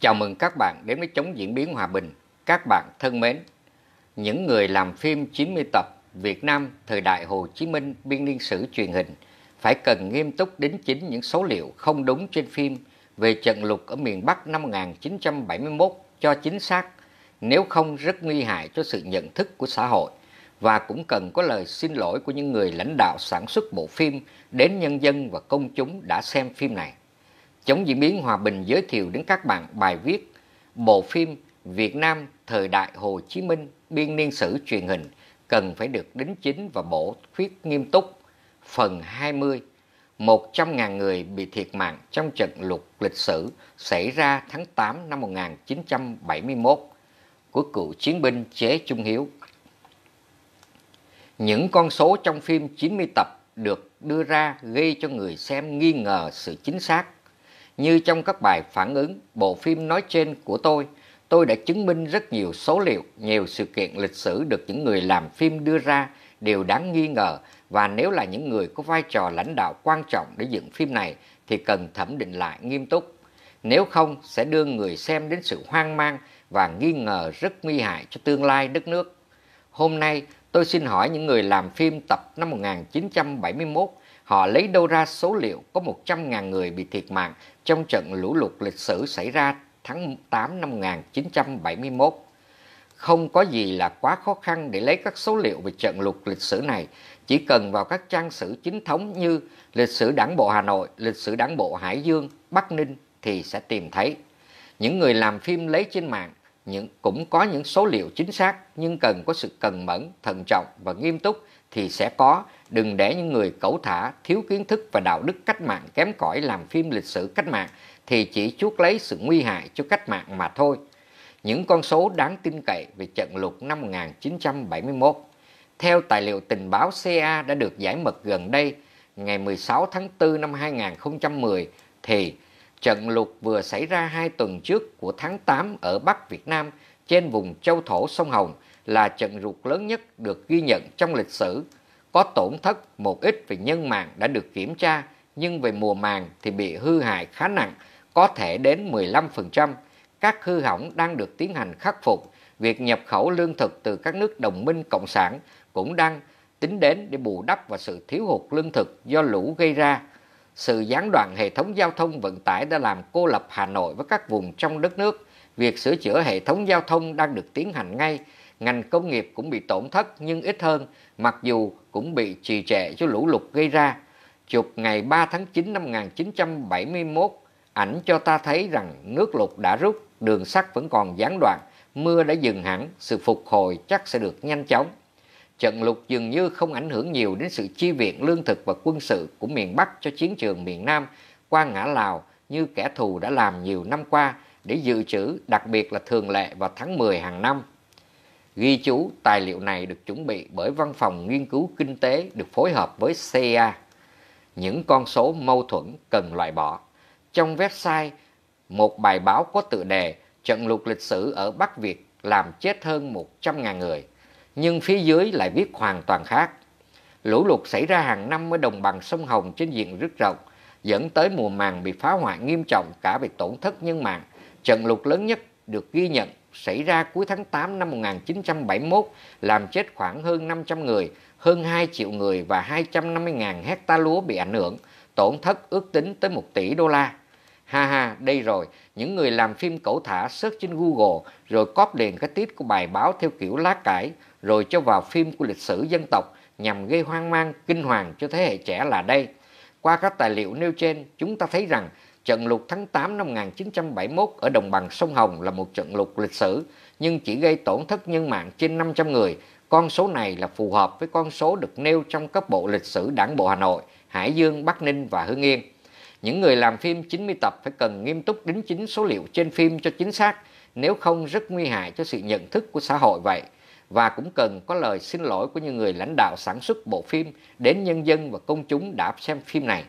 Chào mừng các bạn đến với Chống Diễn biến Hòa bình. Các bạn thân mến, những người làm phim 90 tập Việt Nam thời đại Hồ Chí Minh biên niên sử truyền hình phải cần nghiêm túc đính chính những số liệu không đúng trên phim về trận lục ở miền Bắc năm 1971 cho chính xác, nếu không rất nguy hại cho sự nhận thức của xã hội và cũng cần có lời xin lỗi của những người lãnh đạo sản xuất bộ phim đến nhân dân và công chúng đã xem phim này. Chống diễn biến hòa bình giới thiệu đến các bạn bài viết Bộ phim Việt Nam thời đại Hồ Chí Minh biên niên sử truyền hình cần phải được đính chính và bổ khuyết nghiêm túc. Phần 20 100.000 người bị thiệt mạng trong trận lục lịch sử xảy ra tháng 8 năm 1971 của cựu chiến binh Chế Trung Hiếu. Những con số trong phim 90 tập được đưa ra gây cho người xem nghi ngờ sự chính xác như trong các bài phản ứng bộ phim nói trên của tôi, tôi đã chứng minh rất nhiều số liệu, nhiều sự kiện lịch sử được những người làm phim đưa ra đều đáng nghi ngờ và nếu là những người có vai trò lãnh đạo quan trọng để dựng phim này thì cần thẩm định lại nghiêm túc. Nếu không sẽ đưa người xem đến sự hoang mang và nghi ngờ rất nguy hại cho tương lai đất nước. Hôm nay tôi xin hỏi những người làm phim tập năm 1971 Họ lấy đâu ra số liệu có 100.000 người bị thiệt mạng trong trận lũ lụt lịch sử xảy ra tháng 8 năm 1971. Không có gì là quá khó khăn để lấy các số liệu về trận lụt lịch sử này, chỉ cần vào các trang sử chính thống như lịch sử đảng bộ Hà Nội, lịch sử đảng bộ Hải Dương, Bắc Ninh thì sẽ tìm thấy. Những người làm phim lấy trên mạng những cũng có những số liệu chính xác nhưng cần có sự cần mẫn, thận trọng và nghiêm túc thì sẽ có, đừng để những người cẩu thả, thiếu kiến thức và đạo đức cách mạng kém cỏi làm phim lịch sử cách mạng thì chỉ chuốc lấy sự nguy hại cho cách mạng mà thôi. Những con số đáng tin cậy về trận lụt năm 1971 Theo tài liệu tình báo CA đã được giải mật gần đây, ngày 16 tháng 4 năm 2010 thì trận lụt vừa xảy ra hai tuần trước của tháng 8 ở Bắc Việt Nam trên vùng châu thổ sông Hồng là trận ruột lớn nhất được ghi nhận trong lịch sử. Có tổn thất một ít về nhân mạng đã được kiểm tra, nhưng về mùa màng thì bị hư hại khá nặng, có thể đến 15%. Các hư hỏng đang được tiến hành khắc phục. Việc nhập khẩu lương thực từ các nước đồng minh cộng sản cũng đang tính đến để bù đắp vào sự thiếu hụt lương thực do lũ gây ra. Sự gián đoạn hệ thống giao thông vận tải đã làm cô lập Hà Nội với các vùng trong đất nước. Việc sửa chữa hệ thống giao thông đang được tiến hành ngay, ngành công nghiệp cũng bị tổn thất nhưng ít hơn, mặc dù cũng bị trì trệ do lũ lụt gây ra. Chụp ngày 3 tháng 9 năm 1971, ảnh cho ta thấy rằng nước lụt đã rút, đường sắt vẫn còn gián đoạn, mưa đã dừng hẳn, sự phục hồi chắc sẽ được nhanh chóng. Trận lụt dường như không ảnh hưởng nhiều đến sự chi viện lương thực và quân sự của miền Bắc cho chiến trường miền Nam qua ngã Lào như kẻ thù đã làm nhiều năm qua, để dự trữ, đặc biệt là thường lệ vào tháng 10 hàng năm. Ghi chú tài liệu này được chuẩn bị bởi Văn phòng Nghiên cứu Kinh tế được phối hợp với CA. Những con số mâu thuẫn cần loại bỏ. Trong website, một bài báo có tựa đề Trận lụt lịch sử ở Bắc Việt làm chết hơn 100.000 người. Nhưng phía dưới lại viết hoàn toàn khác. Lũ lụt xảy ra hàng năm ở đồng bằng sông Hồng trên diện rất rộng, dẫn tới mùa màng bị phá hoại nghiêm trọng cả về tổn thất nhân mạng Trận lụt lớn nhất được ghi nhận xảy ra cuối tháng 8 năm 1971 làm chết khoảng hơn 500 người, hơn 2 triệu người và 250.000 hecta lúa bị ảnh hưởng, tổn thất ước tính tới 1 tỷ đô la. Ha ha, đây rồi, những người làm phim cẩu thả search trên Google rồi cóp liền cái tiết của bài báo theo kiểu lá cải rồi cho vào phim của lịch sử dân tộc nhằm gây hoang mang, kinh hoàng cho thế hệ trẻ là đây. Qua các tài liệu nêu trên, chúng ta thấy rằng Trận lụt tháng 8 năm 1971 ở đồng bằng sông Hồng là một trận lụt lịch sử, nhưng chỉ gây tổn thất nhân mạng trên 500 người. Con số này là phù hợp với con số được nêu trong các bộ lịch sử Đảng bộ Hà Nội, Hải Dương, Bắc Ninh và Hưng Yên. Những người làm phim 90 tập phải cần nghiêm túc đính chính số liệu trên phim cho chính xác, nếu không rất nguy hại cho sự nhận thức của xã hội vậy. Và cũng cần có lời xin lỗi của những người lãnh đạo sản xuất bộ phim đến nhân dân và công chúng đã xem phim này.